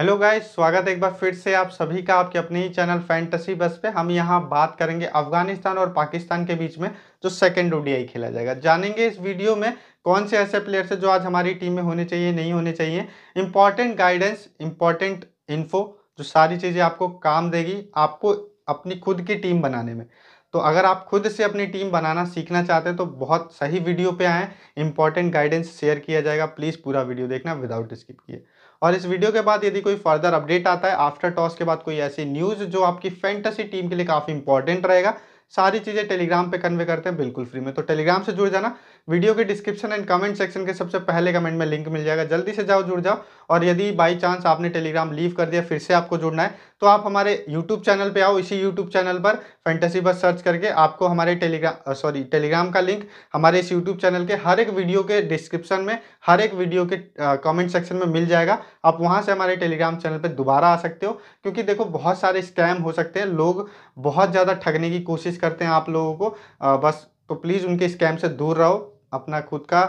hello guys स्वागत है एक बार फिर से आप सभी का आपके अपने ही चैनल फैंटेसी बस पे हम यहाँ बात करेंगे अफगानिस्तान और पाकिस्तान के बीच में जो सेकंड ओडीआई खेला जाएगा जानेंगे इस वीडियो में कौन से ऐसे प्लेयर्स हैं जो आज हमारी टीम में होने चाहिए नहीं होने चाहिए इम्पॉर्टेंट गाइडेंस इंपॉर्टेंट इन्फो जो सारी चीज़ें आपको काम देगी आपको अपनी खुद की टीम बनाने में तो अगर आप खुद से अपनी टीम बनाना सीखना चाहते हैं तो बहुत सही वीडियो पे आएँ इंपॉर्टेंट गाइडेंस शेयर किया जाएगा प्लीज़ पूरा वीडियो देखना विदाउट स्किप किए और इस वीडियो के बाद यदि कोई फर्दर अपडेट आता है आफ्टर टॉस के बाद कोई ऐसी न्यूज़ जो आपकी फैंटेसी टीम के लिए काफ़ी इंपॉर्टेंट रहेगा सारी चीज़ें टेलीग्राम पे कन्वे करते हैं बिल्कुल फ्री में तो टेलीग्राम से जुड़ जाना वीडियो के डिस्क्रिप्शन एंड कमेंट सेक्शन के सबसे पहले कमेंट में लिंक मिल जाएगा जल्दी से जाओ जुड़ जाओ और यदि बाई चांस आपने टेलीग्राम लीव कर दिया फिर से आपको जुड़ना है तो आप हमारे यूट्यूब चैनल पर आओ इसी यूट्यूब चैनल पर फेंटेसी बस सर्च करके आपको हमारे टेलीग्राम सॉरी टेलीग्राम का लिंक हमारे इस यूट्यूब चैनल के हर एक वीडियो के डिस्क्रिप्शन में हर एक वीडियो के कमेंट सेक्शन में मिल जाएगा आप वहाँ से हमारे टेलीग्राम चैनल पर दोबारा आ सकते हो क्योंकि देखो बहुत सारे स्कैम हो सकते हैं लोग बहुत ज़्यादा ठगने की कोशिश करते हैं आप लोगों को आ, बस तो प्लीज़ उनके स्कैम से दूर रहो अपना खुद का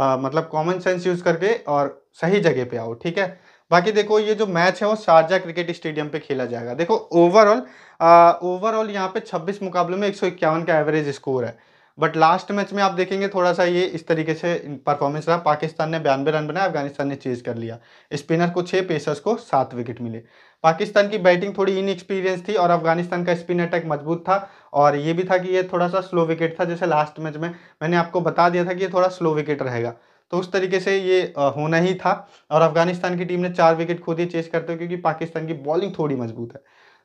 आ, मतलब कॉमन सेंस यूज़ करके और सही जगह पे आओ ठीक है बाकी देखो ये जो मैच है वो शारजा क्रिकेट स्टेडियम पे खेला जाएगा देखो ओवरऑल ओवरऑल यहाँ पे 26 मुकाबले में एक का एवरेज स्कोर है बट लास्ट मैच में आप देखेंगे थोड़ा सा ये इस तरीके से परफॉर्मेंस रहा पाकिस्तान ने बयानबे रन बनाए अफगानिस्तान ने चेज कर लिया स्पिनर को छः पेसर्स को सात विकेट मिले पाकिस्तान की बैटिंग थोड़ी इनएक्सपीरियंस थी और अफगानिस्तान का स्पिन अटैक मजबूत था और ये भी था कि ये थोड़ा सा स्लो विकेट था जैसे लास्ट मैच में मैंने आपको बता दिया था कि ये थोड़ा स्लो विकेट रहेगा तो उस तरीके से ये होना ही था और अफगानिस्तान की टीम ने चार विकेट खो दिए चेस करते हुए क्योंकि पाकिस्तान की बॉलिंग थोड़ी मजबूत है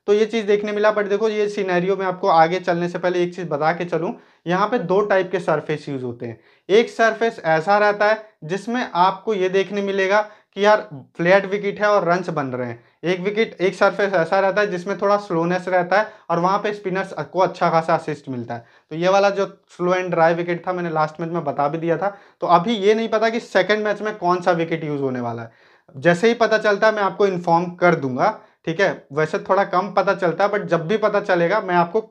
तो ये चीज़ देखने मिला बट देखो ये सीनैरियो में आपको आगे चलने से पहले एक चीज़ बता के चलूँ यहाँ पे दो टाइप के सरफेस यूज़ होते हैं एक सरफेस ऐसा रहता है जिसमें आपको ये देखने मिलेगा कि यार फ्लैट विकेट है और रंस बन रहे हैं एक विकेट एक सरफेस ऐसा रहता है जिसमें थोड़ा स्लोनेस रहता है और वहाँ पे स्पिनर्स को अच्छा खासा असिस्ट मिलता है तो ये वाला जो स्लो एंड ड्राई विकेट था मैंने लास्ट मैच में बता भी दिया था तो अभी ये नहीं पता कि सेकेंड मैच में कौन सा विकेट यूज़ होने वाला है जैसे ही पता चलता है मैं आपको इन्फॉर्म कर दूंगा ठीक है वैसे थोड़ा कम पता चलता है बट जब भी पता चलेगा मैं आपको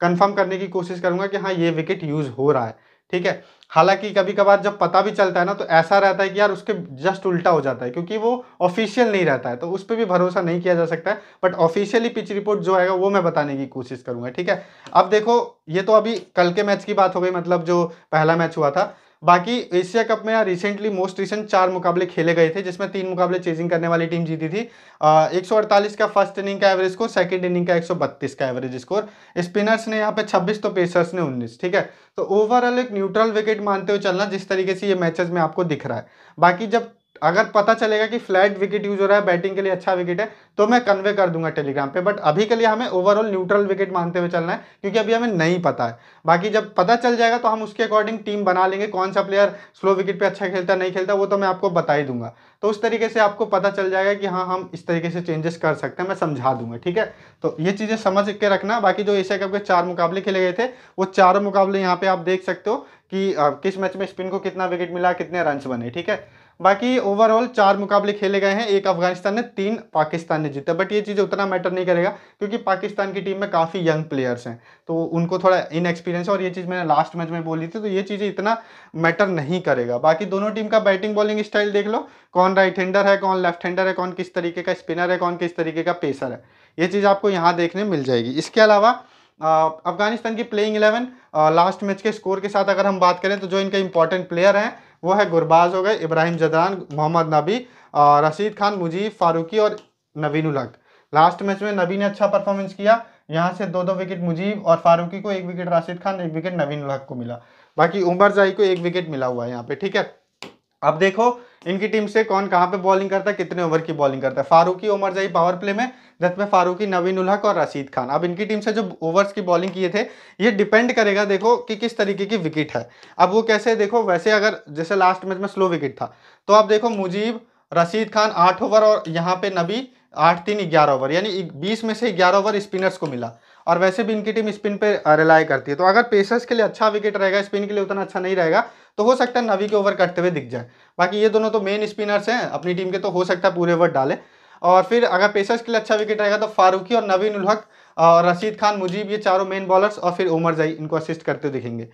कंफर्म करने की कोशिश करूंगा कि हाँ ये विकेट यूज़ हो रहा है ठीक है हालांकि कभी कभार जब पता भी चलता है ना तो ऐसा रहता है कि यार उसके जस्ट उल्टा हो जाता है क्योंकि वो ऑफिशियल नहीं रहता है तो उस पर भी भरोसा नहीं किया जा सकता है बट ऑफिशियली पिच रिपोर्ट जो आएगा वो मैं बताने की कोशिश करूंगा ठीक है अब देखो ये तो अभी कल के मैच की बात हो गई मतलब जो पहला मैच हुआ था बाकी एशिया कप में रिसेंटली मोस्ट रिसेंट चार मुकाबले खेले गए थे जिसमें तीन मुकाबले चेजिंग करने वाली टीम जीती थी एक का फर्स्ट इनिंग का एवरेज स्कोर सेकंड इनिंग का 132 का एवरेज स्कोर स्पिनर्स ने यहाँ पे 26 तो पेसर्स ने 19 ठीक है तो ओवरऑल एक न्यूट्रल विकेट मानते हुए चलना जिस तरीके से ये मैचेस में आपको दिख रहा है बाकी जब अगर पता चलेगा कि फ्लैट विकेट यूज हो रहा है बैटिंग के लिए अच्छा विकेट है तो मैं कन्वे कर दूंगा टेलीग्राम पे बट अभी के लिए हमें ओवरऑल न्यूट्रल विकेट मानते हुए चलना है क्योंकि अभी हमें नहीं पता है बाकी जब पता चल जाएगा तो हम उसके अकॉर्डिंग टीम बना लेंगे कौन सा प्लेयर स्लो विकेट पर अच्छा खेलता नहीं खेलता वो तो मैं आपको बता ही दूंगा तो उस तरीके से आपको पता चल जाएगा कि हाँ हम इस तरीके से चेंजेस कर सकते हैं मैं समझा दूंगा ठीक है तो ये चीज़ें समझ के रखना बाकी जो एशिया कप के चार मुकाबले खेले गए थे वो चारों मुकाबले यहाँ पे आप देख सकते हो कि किस मैच में स्पिन को कितना विकेट मिला कितने रन बने ठीक है बाकी ओवरऑल चार मुकाबले खेले गए हैं एक अफगानिस्तान ने तीन पाकिस्तान ने जीता बट ये चीज़ उतना मैटर नहीं करेगा क्योंकि पाकिस्तान की टीम में काफ़ी यंग प्लेयर्स हैं तो उनको थोड़ा इनएक्सपीरियंस और ये चीज़ मैंने लास्ट मैच में बोली थी तो ये चीज़ें इतना मैटर नहीं करेगा बाकी दोनों टीम का बैटिंग बॉलिंग स्टाइल देख लो कौन राइट हैंडर है कौन लेफ्ट हैंडर है कौन किस तरीके का स्पिनर है कौन किस तरीके का पेसर है ये चीज़ आपको यहाँ देखने मिल जाएगी इसके अलावा अफगानिस्तान की प्लेइंग इलेवन लास्ट मैच के स्कोर के साथ अगर हम बात करें तो जो इनके इंपॉर्टेंट प्लेयर हैं वो है गुरबाज हो गए इब्राहिम जदान मोहम्मद नबी और रशीद खान मुजीब फारूकी और नवीन उलग लास्ट मैच में नबी ने अच्छा परफॉर्मेंस किया यहाँ से दो दो विकेट मुजीब और फारूकी को एक विकेट राशिद खान एक विकेट नवीन उलग को मिला बाकी उमर जाई को एक विकेट मिला हुआ है यहाँ पे ठीक है अब देखो इनकी टीम से कौन कहाँ पे बॉलिंग करता है कितने ओवर की बॉलिंग करता है फारूकी ओमर जई पावर प्ले में जिसमें फारूकी नवीन उल्हक और रशीद खान अब इनकी टीम से जो ओवर्स की बॉलिंग किए थे ये डिपेंड करेगा देखो कि किस तरीके की विकेट है अब वो कैसे देखो वैसे अगर जैसे लास्ट मैच में स्लो विकेट था तो आप देखो मुजीब रशीद खान आठ ओवर और यहाँ पे नबी आठ तीन ग्यारह ओवर यानी बीस में से ग्यारह ओवर स्पिनर्स को मिला और वैसे भी इनकी टीम स्पिन पे रिलाई करती है तो अगर पेसर्स के लिए अच्छा विकेट रहेगा स्पिन के लिए उतना अच्छा नहीं रहेगा तो हो सकता है नवी के ओवर कटते हुए दिख जाए बाकी ये दोनों तो मेन स्पिनर्स हैं अपनी टीम के तो हो सकता है पूरे ओवर डाले और फिर अगर पेसर्स के लिए अच्छा विकेट रहेगा तो फारूकी और नवीन उलहक और रशीद खान मुजीब ये चारों मेन बॉलर्स और फिर उमर जाई इनको असिस्ट करते हुए दिखेंगे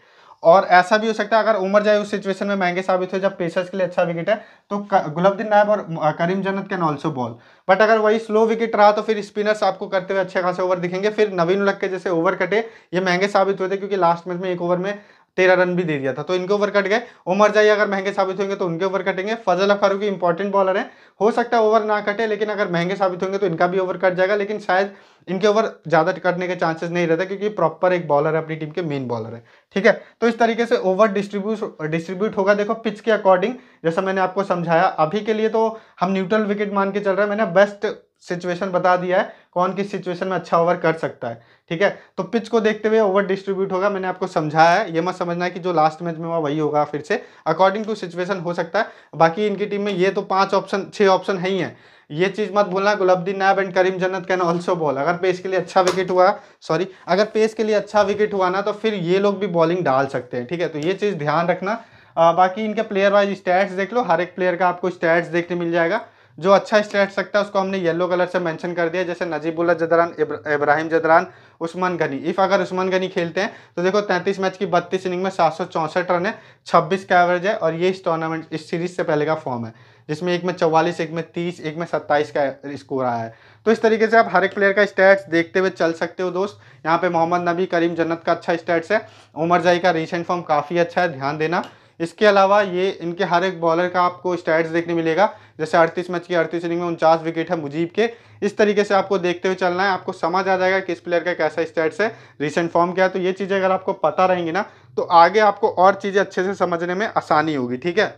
और ऐसा भी हो सकता है अगर उमर जाए उस सिचुएशन में महंगे साबित हो जब पेसर्स के लिए अच्छा विकेट है तो गुलाबद्दीन नायब और करीम Janat can also ball but अगर वही स्लो विकेट रहा तो फिर स्पिनर्स आपको करते हुए अच्छे खासे ओवर दिखेंगे फिर नवीन उलक के जैसे ओवर कटे ये महंगे साबित हुए थे क्योंकि लास्ट मैच में एक ओवर में तेरह रन भी दे दिया था तो इनके ओवर कट गए उमर जाई अगर महंगे साबित होंगे तो उनके ओवर कटेंगे फजल फारूकी इंपॉर्टेंट बॉलर है हो सकता है ओवर ना कटे लेकिन अगर महंगे साबित होंगे तो इनका भी ओवर कट जाएगा लेकिन शायद इनके ओवर ज़्यादा कटने के चांसेस नहीं रहता क्योंकि प्रॉपर एक बॉलर है अपनी टीम के मेन बॉलर है ठीक है तो इस तरीके से ओवर डिस्ट्रीब्यूट डिस्ट्रीब्यूट होगा देखो पिच के अकॉर्डिंग जैसा मैंने आपको समझाया अभी के लिए तो हम न्यूट्रल विकेट मान के चल रहे हैं मैंने बेस्ट सिचुएशन बता दिया है कौन किस सिचुएशन में अच्छा ओवर कर सकता है ठीक है तो पिच को देखते हुए ओवर डिस्ट्रीब्यूट होगा मैंने आपको समझाया है ये मत समझना है कि जो लास्ट मैच में हुआ वही होगा फिर से अकॉर्डिंग टू सिचुएशन हो सकता है बाकी इनकी टीम में ये तो पाँच ऑप्शन छः ऑप्शन है ही है ये चीज़ मत भूलना गुलाबदीन नायब and Karim Janat can also bowl अगर पेस के लिए अच्छा विकेट हुआ सॉरी अगर पेस के लिए अच्छा विकेट हुआ ना तो फिर ये लोग भी बॉलिंग डाल सकते हैं ठीक है तो ये चीज़ ध्यान रखना आ, बाकी इनके प्लेयर वाइज स्टैट्स देख लो हर एक प्लेयर का आपको स्टैट्स देखने मिल जाएगा जो अच्छा स्टेट सकता है उसको हमने येलो कलर से मेंशन कर दिया जैसे नजीबुल्ला जदरान इब्राहिम जदरान उस्मान गनी इफ़ अगर उस्मान गनी खेलते हैं तो देखो 33 मैच की 32 इनिंग में सात रन है 26 का एवरेज है और ये इस टूर्नामेंट इस सीरीज से पहले का फॉर्म है जिसमें एक में चौवालीस एक में तीस एक में सत्ताईस का स्कोर आया है तो इस तरीके से आप हर एक प्लेयर का स्टैट्स देखते हुए चल सकते हो दोस्त यहाँ पे मोहम्मद नबी करीम जन्नत का अच्छा स्टैट्स है उमर जाई का रिसेंट फॉर्म काफ़ी अच्छा है ध्यान देना इसके अलावा ये इनके हर एक बॉलर का आपको स्टैट्स देखने मिलेगा जैसे अड़तीस मैच की अड़तीस इनिंग में उनचास विकेट है मुजीब के इस तरीके से आपको देखते हुए चलना है आपको समझ आ जाएगा किस प्लेयर का कैसा स्टैट्स है रिसेंट फॉर्म क्या है तो ये चीज़ें अगर आपको पता रहेंगी ना तो आगे आपको और चीज़ें अच्छे से समझने में आसानी होगी ठीक है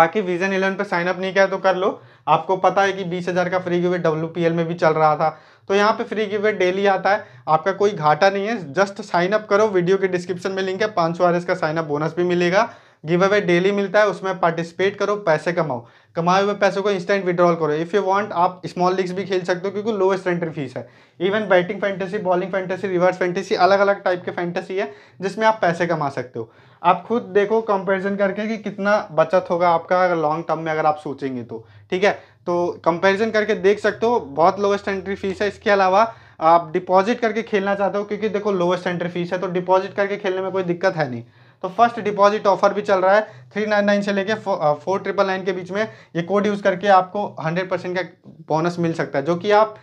बाकी विजन इलेवन पर साइनअप नहीं किया तो कर लो आपको पता है कि बीस हज़ार का फ्री गिवे डब्ल्यू में भी चल रहा था तो यहाँ पे फ्री गिवे डेली आता है आपका कोई घाटा नहीं है जस्ट साइनअप करो वीडियो के डिस्क्रिप्शन में लिंक है पाँच सौ का साइनअप बोनस भी मिलेगा गिव अवे डेली मिलता है उसमें पार्टिसिपेट करो पैसे कमाओ कमाए हुए पैसों को इंस्टेंट विड्रॉल करो इफ़ यू वांट आप स्मॉल लीग्स भी खेल सकते हो क्योंकि लोएस्ट एंट्री फीस है even batting fantasy bowling fantasy reverse fantasy अलग अलग टाइप के फैंटेसी है जिसमें आप पैसे कमा सकते हो आप खुद देखो कंपेरिजन करके कि कितना बचत होगा आपका अगर लॉन्ग टर्म में अगर आप सोचेंगे तो ठीक है तो कंपेरिजन करके देख सकते हो बहुत लोएस्ट एंट्री फीस है इसके अलावा आप डिपॉजिट करके खेलना चाहते हो क्योंकि देखो लोएस्ट एंट्री फीस है तो डिपॉजिट करके खेलने में कोई दिक्कत है नहीं तो फर्स्ट डिपॉजिट ऑफर भी चल रहा है थ्री नाइन नाइन से लेके फोर ट्रिपल नाइन के बीच में ये कोड यूज़ करके आपको हंड्रेड परसेंट का बोनस मिल सकता है जो कि आप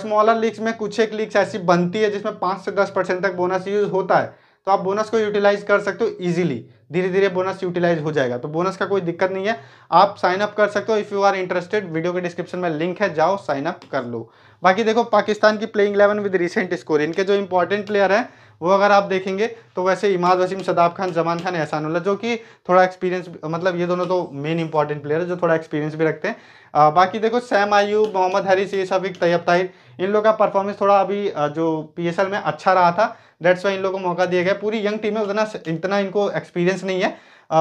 स्मॉलर uh, लीग्स में कुछ एक लीग्स ऐसी बनती है जिसमें पाँच से दस परसेंट तक बोनस यूज़ होता है तो आप बोनस को यूटिलाइज कर सकते हो ईजिली धीरे धीरे बोनस यूटिलाइज हो जाएगा तो बोनस का कोई दिक्कत नहीं है आप साइन अप कर सकते हो if you are interested video के डिस्क्रिप्शन में लिंक है जाओ साइन अप कर लो बाकी देखो पाकिस्तान की playing eleven with recent score इनके जो इंपॉर्टेंट प्लेयर हैं वो अगर आप देखेंगे तो वैसे इमाद वसीम सदाब खान जमान खान एहसानुल्ला जो कि थोड़ा एक्सपीरियंस मतलब ये दोनों तो मेन इंपॉर्टेंट प्लेयर है जो थोड़ा एक्सपीरियंस भी रखते हैं आ, बाकी देखो सैम आयु मोहम्मद हरीस ये सब एक तैयब ताहिर इन लोग का परफॉर्मेंस थोड़ा अभी जो पी में अच्छा रहा था डेट्स वाई इन लोगों को मौका दिया गया पूरी यंग टीम है उतना इतना इनको एक्सपीरियंस नहीं है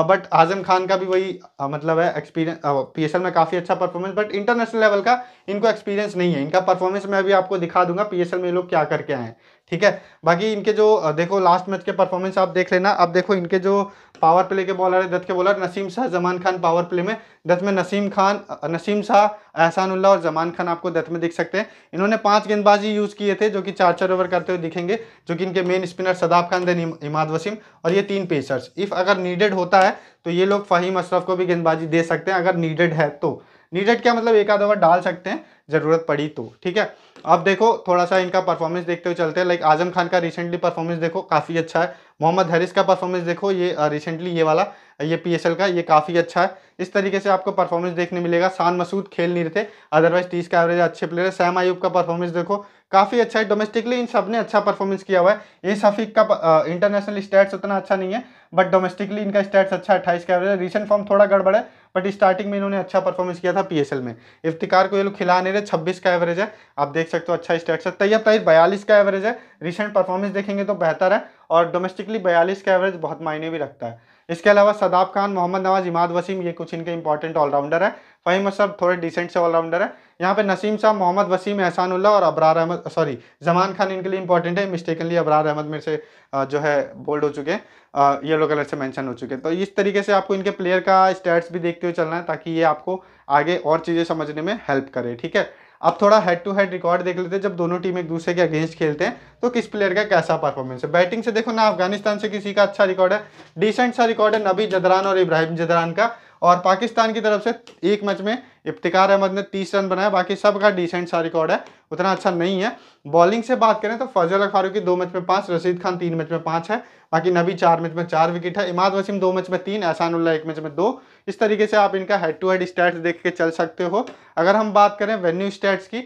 बट आजम खान का भी वही मतलब है एक्सपीरियंस पी पीएसएल में काफ़ी अच्छा परफॉर्मेंस बट इंटरनेशनल लेवल का इनको एक्सपीरियंस नहीं है इनका परफॉर्मेंस मैं अभी आपको दिखा दूंगा पी में लोग क्या करके आए हैं ठीक है बाकी इनके जो देखो लास्ट मैच के परफॉर्मेंस आप देख लेना अब देखो इनके जो पावर प्ले के बॉलर है दत्त के bowler Naseem Shah Zaman Khan power play में दत्त में नसीम खान नसीम शाह एहसानुल्ला और जमान खान आपको दत्त में दिख सकते हैं इन्होंने पांच गेंदबाजी यूज़ किए थे जो कि चार चार ओवर करते हुए दिखेंगे जो कि इनके main spinner Shadab Khan then Imad Wasim और ये तीन पेसर्स इफ़ अगर नीडेड होता है तो ये लोग फ़हीम अशरफ को भी गेंदबाजी दे सकते हैं अगर नीडेड है तो नीडेड क्या मतलब एक आधा बार डाल सकते हैं ज़रूरत पड़ी तो ठीक है अब देखो थोड़ा सा इनका परफॉर्मेंस देखते हुए चलते हैं लाइक आजम खान का रिसेंटली परफॉर्मेंस देखो काफ़ी अच्छा है मोहम्मद हरिस का परफॉर्मेंस देखो ये रिसेंटली ये वाला ये पीएसएल का ये काफ़ी अच्छा है इस तरीके से आपको परफॉर्मेंस देखने मिलेगा शान मसूद खेल नहीं रहे अदरवाइज तीस का एवरेज अच्छे प्लेयर है सैम आयुब का परफॉर्मेंस देखो काफ़ी अच्छा है डोमेस्टिकली इन सब ने अच्छा परफॉर्मेंस किया हुआ है ये सफीक का इंटरनेशनल स्टैट्स उतना अच्छा नहीं है बट डोमेस्टिकली इनका स्टैट्स अच्छा अट्ठाईस का एवरेज रिसेंट फॉर्म थोड़ा गड़बड़ है बट स्टार्टिंग में इन्होंने अच्छा परफॉर्मेंस किया था पीएसएल में इफ्तिकार को ये लोग खिला नहीं रहे छब्बीस का एवरेज है आप देख सकते हो अच्छा स्टैट्स है तैयार प्राइस बयालीस का एवरेज है रिसेंट परफॉर्मेंस देखेंगे तो बेहतर है और डोमेस्टिकली बयालीस का एवरेज बहुत मायने भी रखता है इसके अलावा सदाब खान मोहम्मद नवाज इमाद वसीम ये कुछ इनके इंपॉर्टेंट ऑलराउंडर है फ़हीम अशरफ थोड़े डिसेंट से ऑलराउंडर है यहाँ पे नसीम शाह मोहम्मद वसीम एहसानुल्ला और अबरार अहमद सॉरी जमान खान इनके लिए इंपॉर्टेंट है मिस्टेकनली अबरार अहमद मेरे से जो है बोल्ड हो चुके हैं येलो कलर से मैंशन हो चुके हैं तो इस तरीके से आपको इनके प्लेयर का स्टैट्स भी देखते हुए चलना है ताकि ये आपको आगे और चीज़ें समझने में हेल्प करे ठीक है अब थोड़ा हेड टू हेड रिकॉर्ड देख लेते हैं जब दोनों टीम एक दूसरे के अगेंस्ट खेलते हैं तो किस प्लेयर का कैसा परफॉर्मेंस है बैटिंग से देखो ना अफगानिस्तान से किसी का अच्छा रिकॉर्ड है डिसेंट सा रिकॉर्ड है नबी जदरान और इब्राहिम जदरान का और पाकिस्तान की तरफ से एक मैच में इफ्तिकार अहमद ने तीस रन बनाया बाकी सबका डिसेंट सा रिकॉर्ड है उतना अच्छा नहीं है बॉलिंग से बात करें तो फजल की दो मैच में पाँच रशीद खान तीन मैच में पाँच है बाकी नबी चार मैच में चार विकेट है इमाद वसीम दो मैच में तीन एहसान उल्ला एक मैच में दो इस तरीके से आप इनका हेड टू हेड स्टैट्स देख के चल सकते हो अगर हम बात करें वेन्यू स्टैट्स की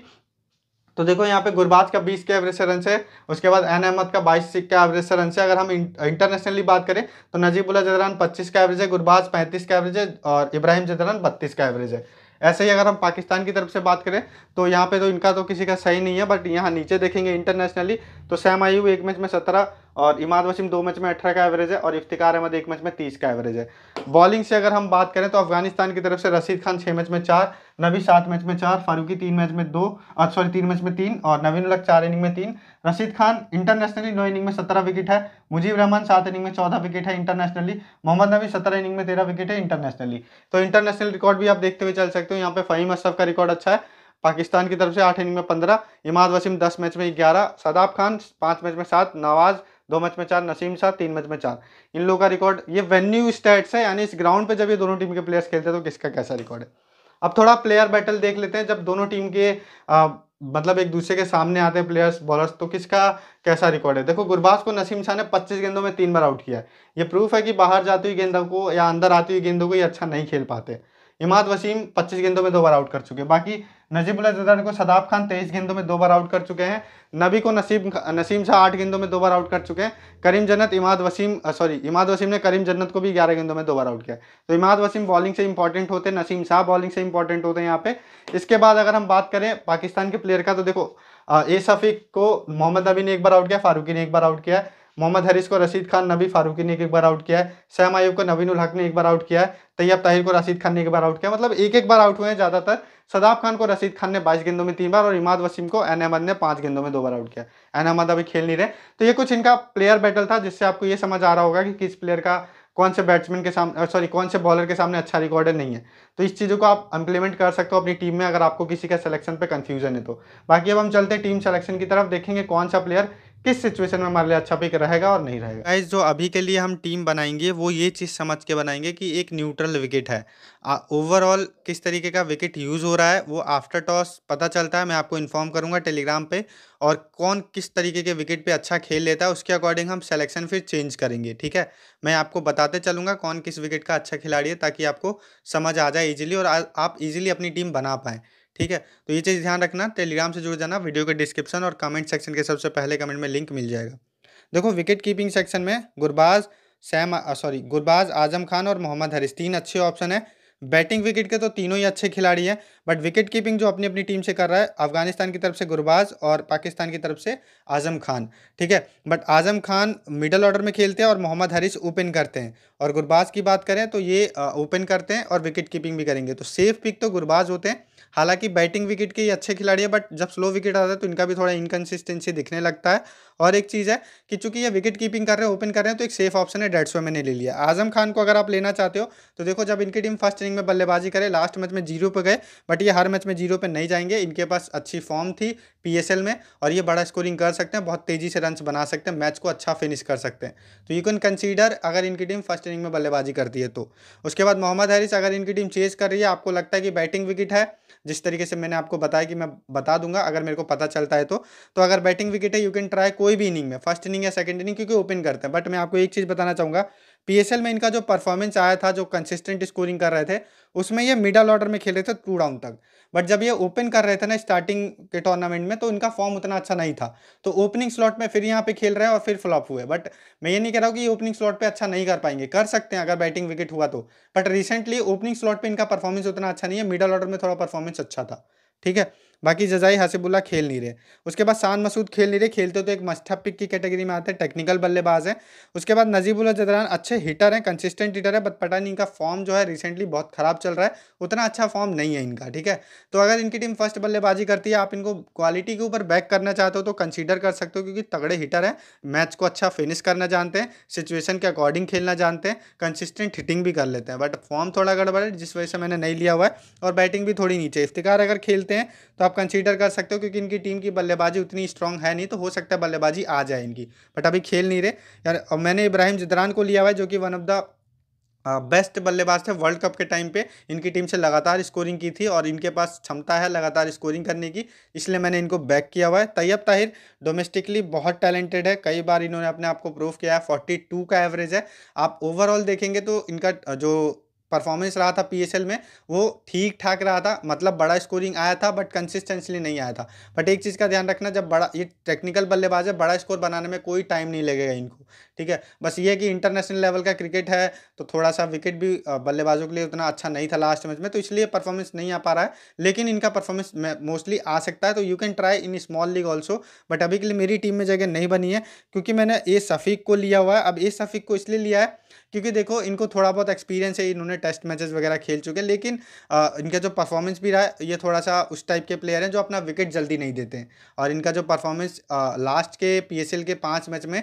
तो देखो यहाँ पे गुरबाज का 20 के एवरेज से रन है उसके बाद एन अहमद का 22 का एवरेज से रन है अगर हम इंटरनेशनली बात करें तो नजीबुल्ला जदरान 25 का एवरेज है गुरबाज 35 का एवरेज है और इब्राहिम जदरान 32 का एवरेज है ऐसे ही अगर हम पाकिस्तान की तरफ से बात करें तो यहाँ पे तो इनका तो किसी का सही नहीं है बट यहाँ नीचे देखेंगे इंटरनेशनली तो सैम आयु एक मैच में सत्रह और इमाद वसीम दो मैच में अठारह का एवरेज है और इफ्तिकार अहमद एक मैच में तीस का एवरेज है बॉलिंग से अगर हम बात करें तो अफगानिस्तान की तरफ से रशीद खान छः मैच में चार नबी सात मैच में चार फारूकी तीन मैच में दो सॉरी तीन मैच में तीन और नवीन उलक चार इनिंग में तीन रशीद खान इंटरनेशनली नौ इनिंग में सत्रह विकेट है मुजीब रहमान सात इनिंग में चौदह विकेट है इंटरनेशनली मोहम्मद नबी सत्रह इनिंग में तेरह विकेट है इंटरनेशनली तो इंटरनेशनल रिकॉर्ड भी आप देखते हुए चल सकते हो यहाँ पे फ़हीम अशरफ का रिकॉर्ड अच्छा है पाकिस्तान की तरफ से आठ इनिंग में पंद्रह इमाद वसीम दस मैच में ग्यारह सदाब खान पाँच मैच में सात नवाज़ दो मैच में चार नसीम शाह तीन मैच में चार इन लोगों का रिकॉर्ड ये वेन्यू स्टेट्स है यानी इस ग्राउंड पे जब ये दोनों टीम के प्लेयर्स खेलते हैं तो किसका कैसा रिकॉर्ड है अब थोड़ा प्लेयर बैटल देख लेते हैं जब दोनों टीम के आ, मतलब एक दूसरे के सामने आते हैं प्लेयर्स बॉलर्स तो किसका कैसा रिकॉर्ड है देखो गुरबाज को नसीम शाह ने पच्चीस गेंदों में तीन बार आउट किया है ये प्रूफ है कि बाहर जाती हुई गेंदों को या अंदर आती हुई गेंदों को ये अच्छा नहीं खेल पाते इमाद वसीम 25 गेंदों में दो बार आउट कर चुके हैं बाकी नजीबुल जदान को सदाब खान तेईस गेंदों में दो बार आउट कर चुके हैं नबी को नसीब नसीम शाह आठ गेंदों में दो बार आउट कर चुके हैं करीम जन्नत इमाद वसीम सॉरी इमाद वसीम ने करीम जन्नत को भी ग्यारह गेंदों में दो बार आउट किया तो इमाद वसीम बॉलिंग से इंपॉर्टेंट होते हैं नसीम शाह बॉलिंग से इंपॉर्टेंट होते हैं यहाँ पे इसके बाद अगर हम बात करें पाकिस्तान के प्लेयर का तो देखो ए शफीक को मोहम्मद नबी ने एक बार आउट किया फारूकी ने एक बार आउट किया मोहम्मद हरीश को रशीद खान नबी फारूकी ने एक बार आउट किया है सैम आयुब को नवीन उल हक ने एक बार आउट किया है तैयब ताहिर को रशीद खान ने एक बार आउट किया मतलब एक एक बार आउट हुए हैं ज़्यादातर सदाब खान को रशीद खान ने बाईस गेंदों में तीन बार और इमाद वसीम को एन अहमद ने पाँच गेंदों में दो बार आउट किया एन अहमद अभी खेल नहीं रहे तो ये कुछ इनका प्लेयर बैटल था जिससे आपको ये समझ आ रहा होगा कि किस प्लेयर का कौन से बैट्समैन के सामने सॉरी कौन से बॉलर के सामने अच्छा रिकॉर्ड नहीं है तो इस चीज़ों को आप इंप्लीमेंट कर सकते हो अपनी टीम में अगर आपको किसी का सिलेक्शन पे कंफ्यूजन है तो बाकी अब हम चलते हैं टीम सिलेक्शन की तरफ देखेंगे कौन सा प्लेयर किस सिचुएशन में हमारे लिए अच्छा पिक रहेगा और नहीं रहेगा गाइस जो अभी के लिए हम टीम बनाएंगे वो ये चीज़ समझ के बनाएंगे कि एक न्यूट्रल विकेट है ओवरऑल किस तरीके का विकेट यूज़ हो रहा है वो आफ्टर टॉस पता चलता है मैं आपको इन्फॉर्म करूँगा टेलीग्राम पर और कौन किस तरीके के विकेट पे अच्छा खेल लेता है उसके अकॉर्डिंग हम सेलेक्शन फिर चेंज करेंगे ठीक है मैं आपको बताते चलूँगा कौन किस विकेट का अच्छा खिलाड़ी है ताकि आपको समझ आ जाए ईजिली और आप ईजिली अपनी टीम बना पाएँ ठीक है तो ये चीज़ ध्यान रखना टेलीग्राम से जुड़ जाना वीडियो के डिस्क्रिप्शन और कमेंट सेक्शन के सबसे पहले कमेंट में लिंक मिल जाएगा देखो विकेट कीपिंग सेक्शन में गुरबाज सैम सॉरी गुरबाज आजम खान और मोहम्मद हरीश तीन अच्छे ऑप्शन है बैटिंग विकेट के तो तीनों ही अच्छे खिलाड़ी हैं बट विकेट कीपिंग जो अपनी अपनी टीम से कर रहा है अफगानिस्तान की तरफ से गुरबाज और पाकिस्तान की तरफ से आजम खान ठीक है but Azam Khan middle order में खेलते हैं और मोहम्मद हरीस ओपन करते हैं और गुरबाज की बात करें तो ये ओपन करते हैं और विकेट कीपिंग भी करेंगे तो सेफ पिक तो गुरबाज होते हैं हालांकि बैटिंग विकेट के ये अच्छे खिलाड़ी है बट जब स्लो विकेट आता है तो इनका भी थोड़ा इनकन्सिस्टेंसी दिखने लगता है और एक चीज़ है कि चूंकि ये विकेट कीपिंग कर रहे हैं ओपन कर रहे हैं तो एक सेफ ऑप्शन है डेढ़ सौ मैंने ले लिया आजम खान को अगर आप लेना चाहते हो तो देखो जब इनकी टीम फर्स्ट इनिंग में बल्लेबाजी करे लास्ट मैच में जीरो पर गए बट ये हर मैच में जीरो पर नहीं जाएंगे इनके पास अच्छी फॉर्म थी पीएसएल में और ये बड़ा स्कोरिंग कर सकते हैं बहुत तेज़ी से रन बना सकते हैं मैच को अच्छा फिनिश कर सकते हैं तो यू कैन कंसीडर अगर इनकी टीम फर्स्ट इनिंग में बल्लेबाजी करती है तो उसके बाद मोहम्मद हैरिस अगर इनकी टीम चेज कर रही है आपको लगता है कि बैटिंग विकेट है जिस तरीके से मैंने आपको बताया कि मैं बता दूंगा अगर मेरे को पता चलता है तो तो अगर बैटिंग विकेट है यू कैन ट्राई कोई भी इनिंग में फर्स्ट इनिंग या सेकंड इनिंग क्योंकि ओपन करते हैं बट मैं आपको एक चीज़ बताना चाहूँगा पी में इनका जो परफॉर्मेंस आया था जो कंसिस्टेंट स्कोरिंग कर रहे थे उसमें ये मिडल ऑर्डर में खेले थे टू डाउन तक बट जब ये ओपन कर रहे थे ना स्टार्टिंग के टूर्नामेंट में तो इनका फॉर्म उतना अच्छा नहीं था तो ओपनिंग स्लॉट में फिर यहाँ पे खेल रहे हैं और फिर फ्लॉप हुए बट मैं ये नहीं कह रहा हूँ कि ये ओपनिंग स्लॉट पे अच्छा नहीं कर पाएंगे कर सकते हैं अगर बैटिंग विकेट हुआ तो बट रिसेंटली ओपनिंग स्लॉट पर इनका परफॉर्मेंस उतना अच्छा नहीं है मिडल ऑर्डर में थोड़ा परफॉर्मेंस अच्छा था ठीक है बाकी जजाई हसीबुल्ला खेल नहीं रहे उसके बाद शान मसूद खेल नहीं रहे खेलते तो एक मस्था पिक की कैटेगरी में आते हैं टेक्निकल बल्लेबाज हैं उसके बाद नजीबुल्ला जदरान अच्छे हिटर हैं कंसिस्टेंट हिटर है बट पटा नहीं इनका फॉर्म जो है रिसेंटली बहुत ख़राब चल रहा है उतना अच्छा फॉर्म नहीं है इनका ठीक है तो अगर इनकी टीम फर्स्ट बल्लेबाजी करती है आप इनको क्वालिटी के ऊपर बैक करना चाहते हो तो कंसिडर कर सकते हो क्योंकि तगड़े हिटर हैं मैच को अच्छा फिनिश करना जानते हैं सिचुएशन के अकॉर्डिंग खेलना जानते हैं कंसिस्टेंट हिटिंग भी कर लेते हैं बट फॉर्म थोड़ा गड़बड़ है जिस वजह से मैंने नहीं लिया हुआ है और बैटिंग भी थोड़ी नीचे इफ्तार अगर खेलते हैं तो आप कंसीडर कर सकते हो क्योंकि इनकी टीम की बल्लेबाजी उतनी स्ट्रांग है नहीं तो हो सकता है बल्लेबाजी आ जाए इनकी बट अभी खेल नहीं रहे यार और मैंने इब्राहिम जिदरान को लिया हुआ है जो कि वन ऑफ द बेस्ट बल्लेबाज थे वर्ल्ड कप के टाइम पे इनकी टीम से लगातार स्कोरिंग की थी और इनके पास क्षमता है लगातार स्कोरिंग करने की इसलिए मैंने इनको बैक किया हुआ है तैयब ताहिर डोमेस्टिकली बहुत टैलेंटेड है कई बार इन्होंने अपने आप को प्रूव किया है फोर्टी टू का एवरेज है आप ओवरऑल देखेंगे तो इनका जो परफॉर्मेंस रहा था पी में वो ठीक ठाक रहा था मतलब बड़ा स्कोरिंग आया था बट कंसिस्टेंसली नहीं आया था बट एक चीज़ का ध्यान रखना जब बड़ा ये टेक्निकल बल्लेबाज है बड़ा स्कोर बनाने में कोई टाइम नहीं लगेगा इनको ठीक है बस ये कि इंटरनेशनल लेवल का क्रिकेट है तो थोड़ा सा विकेट भी बल्लेबाजों के लिए उतना अच्छा नहीं था लास्ट मैच में तो इसलिए परफॉर्मेंस नहीं आ पा रहा है लेकिन इनका परफॉर्मेंस मोस्टली आ सकता है तो you can try in small league also but अभी के लिए मेरी टीम में जगह नहीं बनी है क्योंकि मैंने ए सफीक को लिया हुआ है अब ए सफीक को इसलिए लिया है क्योंकि देखो इनको थोड़ा बहुत एक्सपीरियंस है इन्होंने टेस्ट मैचेस वगैरह खेल चुके हैं लेकिन आ, इनका जो परफॉर्मेंस भी रहा है ये थोड़ा सा उस टाइप के प्लेयर हैं जो अपना विकेट जल्दी नहीं देते हैं और इनका जो परफॉर्मेंस लास्ट के पीएसएल के पांच मैच में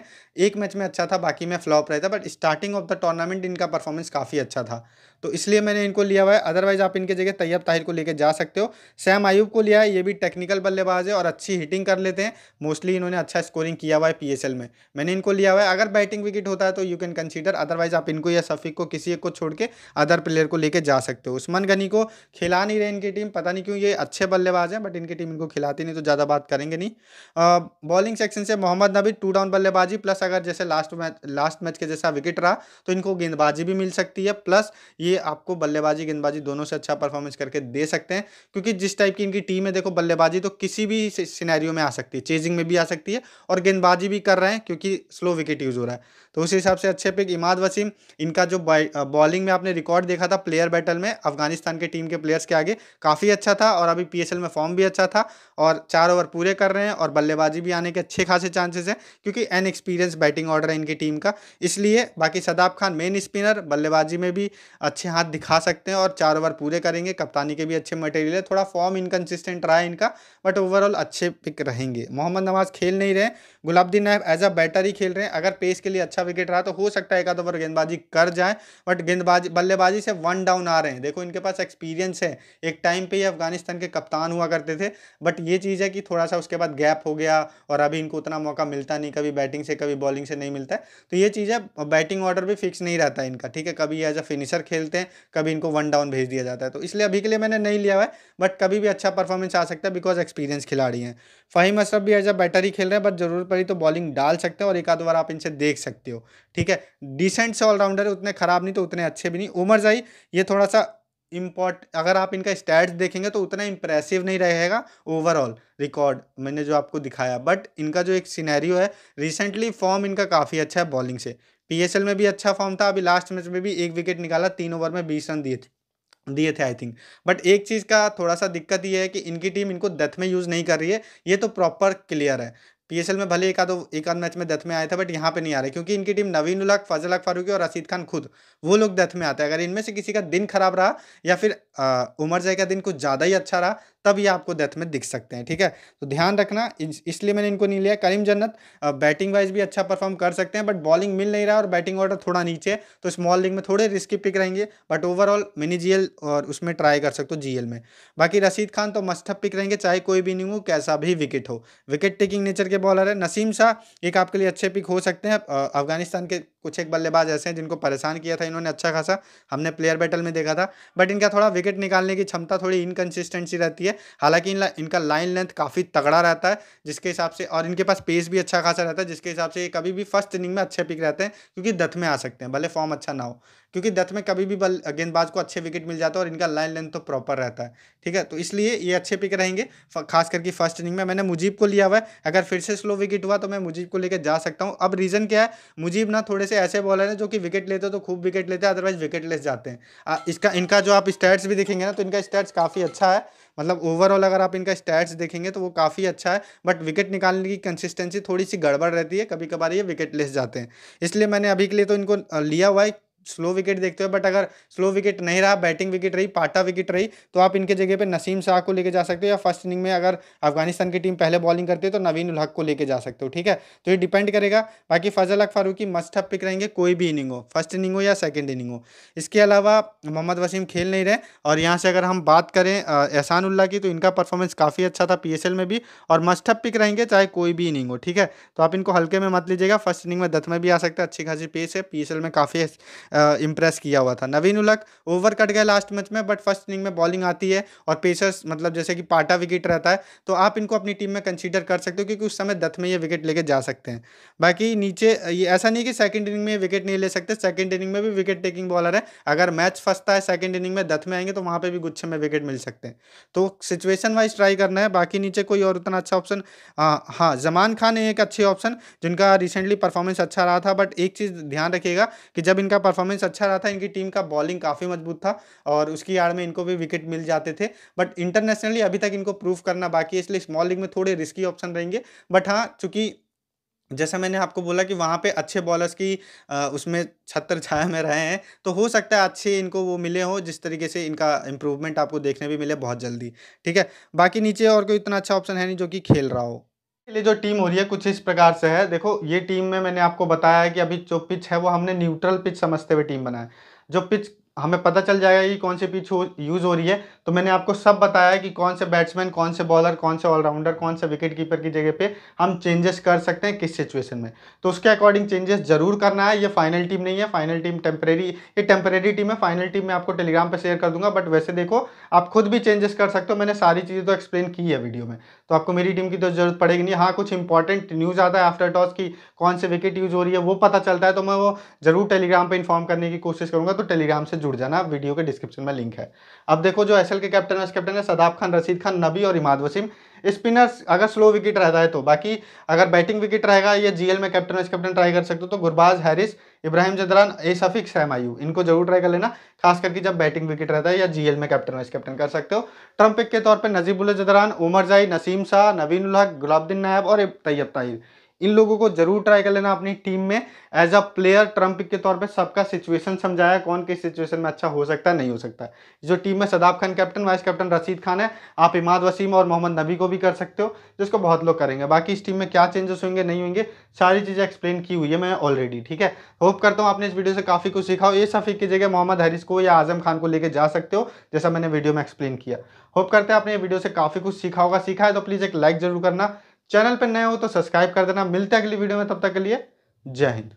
एक मैच में अच्छा अच्छा था बाकी में फ्लॉप रहता था but starting of the tournament इनका परफॉर्मेंस काफ़ी अच्छा था तो इसलिए मैंने इनको लिया हुआ है अदरवाइज आप इनके जगह तैयब ताहिर को लेकर जा सकते हो सैम आयूब को लिया है ये भी टेक्निकल बल्लेबाज है और अच्छी हिटिंग कर लेते हैं मोस्टली इन्होंने अच्छा स्कोरिंग किया हुआ है पी में मैंने इनको लिया हुआ है अगर बैटिंग विकेट होता है तो यू कैन कंसिडर अदरवाइज आप इनको या सफ़ीक को किसी एक को छोड़ के अदर प्लेयर को लेकर जा सकते हो उस्मान गनी को खिला नहीं रहे इनकी टीम पता नहीं क्यों ये अच्छे बल्लेबाज हैं बट इनकी टीम इनको खिलाती नहीं तो ज़्यादा बात करेंगे नहीं बॉलिंग सेक्शन से मोहम्मद नबी टू डाउन बल्लेबाजी प्लस अगर जैसे लास्ट मैच लास्ट मैच के जैसा विकेट रहा तो इनको गेंदबाजी भी मिल सकती है प्लस ये ये आपको बल्लेबाजी गेंदबाजी दोनों से अच्छा परफॉर्मेंस करके दे सकते हैं क्योंकि जिस टाइप की इनकी टीम है देखो बल्लेबाजी तो किसी भी सिनेरियो में आ सकती है चेजिंग में भी आ सकती है और गेंदबाजी भी कर रहे हैं क्योंकि स्लो विकेट यूज़ हो रहा है तो उस हिसाब से अच्छे पिक इमाद वसीम इनका जो बॉलिंग में आपने रिकॉर्ड देखा था प्लेयर बैटल में अफगानिस्तान के टीम के प्लेयर्स के आगे काफ़ी अच्छा था और अभी पी में फॉर्म भी अच्छा था और चार ओवर पूरे कर रहे हैं और बल्लेबाजी भी आने के अच्छे खासे चांसेस हैं क्योंकि एन एक्सपीरियंस बैटिंग ऑर्डर है इनकी टीम का इसलिए बाकी सदाब खान मेन स्पिनर बल्लेबाजी में भी अच्छे हाथ दिखा सकते हैं और चार ओवर पूरे करेंगे कप्तानी के भी अच्छे मटेरियल है थोड़ा फॉर्म इनकन्सिस्टेंट रहा है इनका बट ओवरऑल अच्छे पिक रहेंगे मोहम्मद नवाज खेल नहीं रहे गुलाबद्दीन नायब एज अ बैटर ही खेल रहे हैं अगर पेस के लिए अच्छा विकेट रहा तो हो सकता है एक आध गेंदबाजी कर जाए बट गेंदबाजी बल्लेबाजी से वन डाउन आ रहे हैं देखो इनके पास एक्सपीरियंस है एक टाइम पे ही अफगानिस्तान के कप्तान हुआ करते थे बट ये चीज़ है कि थोड़ा सा उसके बाद गैप हो गया और अभी इनको उतना मौका मिलता नहीं कभी बैटिंग से कभी बॉलिंग से नहीं मिलता तो ये चीज़ है बैटिंग ऑर्डर भी फिक्स नहीं रहता है इनका ठीक है कभी एज अ फिनिशर खेलते हैं कभी इनको वन डाउन भेज दिया जाता है तो इसलिए अभी के लिए मैंने नहीं लिया हुआ है बट कभी भी अच्छा परफॉर्मेंस आ सकता है बिकॉज एक्सपीरियंस खिलाड़ी हैं फहीम अशरफ भी एज अ बैटर ही खेल रहे हैं बट जरूर पड़ी तो बॉलिंग डाल सकते हैं और एक आधवार आप इनसे देख सकते हो हो ठीक है डिसेंट से ऑलराउंडर है उतने ख़राब नहीं तो उतने अच्छे भी नहीं उमर जाई ये थोड़ा सा इम्पॉर्ट अगर आप इनका स्टैट्स देखेंगे तो उतना इम्प्रेसिव नहीं रहेगा ओवरऑल रिकॉर्ड मैंने जो आपको दिखाया बट इनका जो एक सीनैरियो है रिसेंटली फॉर्म इनका काफ़ी अच्छा है बॉलिंग से पीएसएल में भी अच्छा फॉर्म था अभी लास्ट मैच में भी एक विकेट निकाला तीन ओवर में बीस रन दिए थे दिए थे आई थिंक बट एक चीज़ का थोड़ा सा दिक्कत ये है कि इनकी टीम इनको डेथ में यूज़ नहीं कर रही है ये तो प्रॉपर क्लियर है पीएसएल में भले एक आधो एक आध मैच में डेथ में आए थे बट यहाँ पे नहीं आ रहे क्योंकि इनकी टीम नवीन उलक फजल अक फारूकी और रशीद खान खुद वो लोग डेथ में आते हैं अगर इनमें से किसी का दिन खराब रहा या फिर उमर जय का दिन कुछ ज़्यादा ही अच्छा रहा तब ये आपको डेथ में दिख सकते हैं ठीक है तो ध्यान रखना इसलिए मैंने इनको नहीं लिया करीम जन्नत बैटिंग वाइज भी अच्छा परफॉर्म कर सकते हैं बट बॉलिंग मिल नहीं रहा और बैटिंग ऑर्डर थोड़ा नीचे है तो स्मॉल लीग में थोड़े रिस्की पिक रहेंगे बट ओवरऑल मिनी जीएल और उसमें ट्राई कर सकते हो जीएल में बाकी रशीद खान तो मस्त पिक रहेंगे चाहे कोई भी नहीं हो कैसा भी विकेट हो विकेट टेकिंग नेचर के बॉलर है नसीम शाह एक आपके लिए अच्छे पिक हो सकते हैं अफगानिस्तान के कुछ एक बल्लेबाज ऐसे हैं जिनको परेशान किया था इन्होंने अच्छा खासा हमने प्लेयर बैटल में देखा था बट इनका थोड़ा विकेट निकालने की क्षमता थोड़ी इनकन्सिस्टेंसी रहती है हालांकि इन इनका लाइन लेंथ काफ़ी तगड़ा रहता है जिसके हिसाब से और इनके पास पेस भी अच्छा खासा रहता है जिसके हिसाब से ये कभी भी फर्स्ट इनिंग में अच्छे पिक रहते हैं क्योंकि दथ में आ सकते हैं भले फॉर्म अच्छा ना हो क्योंकि डेथ में कभी भी बल गेंदबाज को अच्छे विकेट मिल जाता है और इनका लाइन लेंथ तो प्रॉपर रहता है ठीक है तो इसलिए ये अच्छे पिक रहेंगे खास करके फर्स्ट इनिंग में मैंने मुजीब को लिया हुआ है अगर फिर से स्लो विकेट हुआ तो मैं मुजीब को लेकर जा सकता हूँ अब रीज़न क्या है मुजीब ना थोड़े से ऐसे बॉलर हैं जो कि विकेट लेते हैं तो खूब विकेट लेते हैं अदरवाइज विकेट लेस जाते हैं इसका इनका जो आप स्टैट्स भी देखेंगे ना तो इनका स्टैट्स काफ़ी अच्छा है मतलब ओवरऑल अगर आप इनका स्टैट्स देखेंगे तो वो काफ़ी अच्छा है बट विकेट निकालने की कंसिस्टेंसी थोड़ी सी गड़बड़ रहती है कभी कभार ये विकेट लेस जाते हैं इसलिए मैंने अभी के लिए तो इनको लिया हुआ है स्लो विकेट देखते हो बट अगर स्लो विकेट नहीं रहा बैटिंग विकेट रही पाटा विकेट रही तो आप इनके जगह पे नसीम शाह को लेके जा सकते हो या फर्स्ट इनिंग में अगर अफगानिस्तान की टीम पहले बॉलिंग करती है तो नवीन उलहक को लेके जा सकते हो ठीक है तो ये डिपेंड करेगा बाकी फजल हक फारूकी मस्ट हप पिक रहेंगे कोई भी इनिंग हो फर्स्ट इनिंग हो या सेकेंड इनिंग हो इसके अलावा मोहम्मद वसीम खेल नहीं रहे और यहाँ से अगर हम बात करें एहसान उल्ला की तो इनका परफॉर्मेंस काफ़ी अच्छा था पी में भी और मस्ट हप पिक रहेंगे चाहे कोई भी इनिंग हो ठीक है तो आप इनको हल्के में मत लीजिएगा फर्स्ट इनिंग में दत्त में भी आ सकते हैं अच्छी खासी पेस है पी में काफ़ी इंप्रेस किया हुआ था नवीन उलक ओवर कट गए लास्ट मैच में बट फर्स्ट इनिंग में बॉलिंग आती है और पेसर्स मतलब जैसे कि पाटा विकेट रहता है तो आप इनको अपनी टीम में कंसिडर कर सकते हो क्योंकि उस समय दथ में ये विकेट लेके जा सकते हैं बाकी नीचे ये ऐसा नहीं कि सेकेंड इनिंग में विकेट नहीं ले सकते सेकेंड इनिंग में भी विकेट टेकिंग बॉलर है अगर मैच फंसता है सेकेंड इनिंग में दथ में आएंगे तो वहाँ पर भी गुच्छे में विकेट मिल सकते हैं तो सिचुएशन वाइज ट्राई करना है बाकी नीचे कोई और उतना अच्छा ऑप्शन हाँ जमान खान एक अच्छे ऑप्शन जिनका रिसेंटली परफॉर्मेंस अच्छा रहा था बट एक चीज़ ध्यान रखिएगा कि जब इनका परफॉर्म परफॉर्मेंस अच्छा रहा था इनकी टीम का बॉलिंग काफ़ी मजबूत था और उसकी आड़ में इनको भी विकेट मिल जाते थे बट इंटरनेशनली अभी तक इनको प्रूव करना बाकी है इसलिए स्मॉल लीग में थोड़े रिस्की ऑप्शन रहेंगे बट हाँ चूंकि जैसा मैंने आपको बोला कि वहाँ पे अच्छे बॉलर्स की आ, उसमें छत्र छाया में रहे हैं तो हो सकता है अच्छे इनको वो मिले हो जिस तरीके से इनका इम्प्रूवमेंट आपको देखने भी मिले बहुत जल्दी ठीक है बाकी नीचे और कोई इतना अच्छा ऑप्शन है नहीं जो कि खेल रहा हो लिए जो टीम हो रही है कुछ इस प्रकार से है देखो ये टीम में मैंने आपको बताया है कि अभी जो पिच है वो हमने न्यूट्रल पिच समझते हुए टीम बनाया जो पिच हमें पता चल जाएगा कि कौन सी पिच यूज़ हो रही है तो मैंने आपको सब बताया है कि कौन से बैट्समैन कौन से बॉलर कौन से ऑलराउंडर कौन से विकेट कीपर की जगह पे हम चेंजेस कर सकते हैं किस सिचुएशन में तो उसके अकॉर्डिंग चेंजेस जरूर करना है ये फाइनल टीम नहीं है फाइनल टीम टेम्परेरी ये टेम्परेरी टीम है फाइनल टीम मैं आपको टेलीग्राम पर शेयर कर दूंगा बट वैसे देखो आप खुद भी चेंजेस कर सकते हो मैंने सारी चीज़ें तो एक्सप्लेन की है वीडियो में तो आपको मेरी टीम की तो जरूरत पड़ेगी नहीं हाँ कुछ इंपॉर्टेंट न्यूज़ आता है आफ्टर टॉस की कौन से विकेट यूज़ हो रही है वो पता चलता है तो मैं वो जरूर टेलीग्राम पर इन्फॉर्म करने की कोशिश करूँगा तो टेलीग्राम से जुड़ जाना वीडियो के डिस्क्रिप्शन में लिंक है अब देखो जो एस के कैप्टन वाइस कैप्टन है सदाब खान रशीद खान नबी और इमाद वसीम स्पिनर अगर स्लो विकेट रहता है तो बाकी अगर बैटिंग विकेट रहेगा या जीएल में कैप्टन वाइस कैप्टन ट्राई कर सकते हो तो गुरबाज हैरिस इब्राहिम जदरान ए सफिक सैम मायू इनको जरूर ट्राई कर लेना खास करके जब बैटिंग विकेट रहता है या जीएल में कैप्टन वाइस कैप्टन कर सकते हो ट्रम्पिक के तौर पर नजीबुल जदरान उमर जाई नसीम शाह नवीन उल गुलाबद्दीन नायब और तैयब ताहिर इन लोगों को जरूर ट्राई कर लेना अपनी टीम में एज अ प्लेयर ट्रम्प के तौर पे सबका सिचुएशन समझाया कौन किस सिचुएशन में अच्छा हो सकता है नहीं हो सकता है जो टीम में Shadab Khan captain vice captain Rashid Khan है आप इमाद वसीम और मोहम्मद नबी को भी कर सकते हो जिसको बहुत लोग करेंगे बाकी इस टीम में क्या चेंजेस होंगे नहीं होंगे सारी चीज़ें एक्सप्लेन की हुई है मैं ऑलरेडी ठीक है होप करता हूँ आपने इस वीडियो से काफ़ी कुछ सीखा हो ये सफ़ी की जगह मोहम्मद हरीस को या आजम खान को लेकर जा सकते हो जैसा मैंने वीडियो में एक्सप्लेन किया होप करते हैं आपने ये वीडियो से काफ़ी कुछ सीखा होगा सीखा है तो प्लीज़ एक लाइक जरूर करना चैनल पर नए हो तो सब्सक्राइब कर देना मिलते हैं अगली वीडियो में तब तक के लिए जय हिंद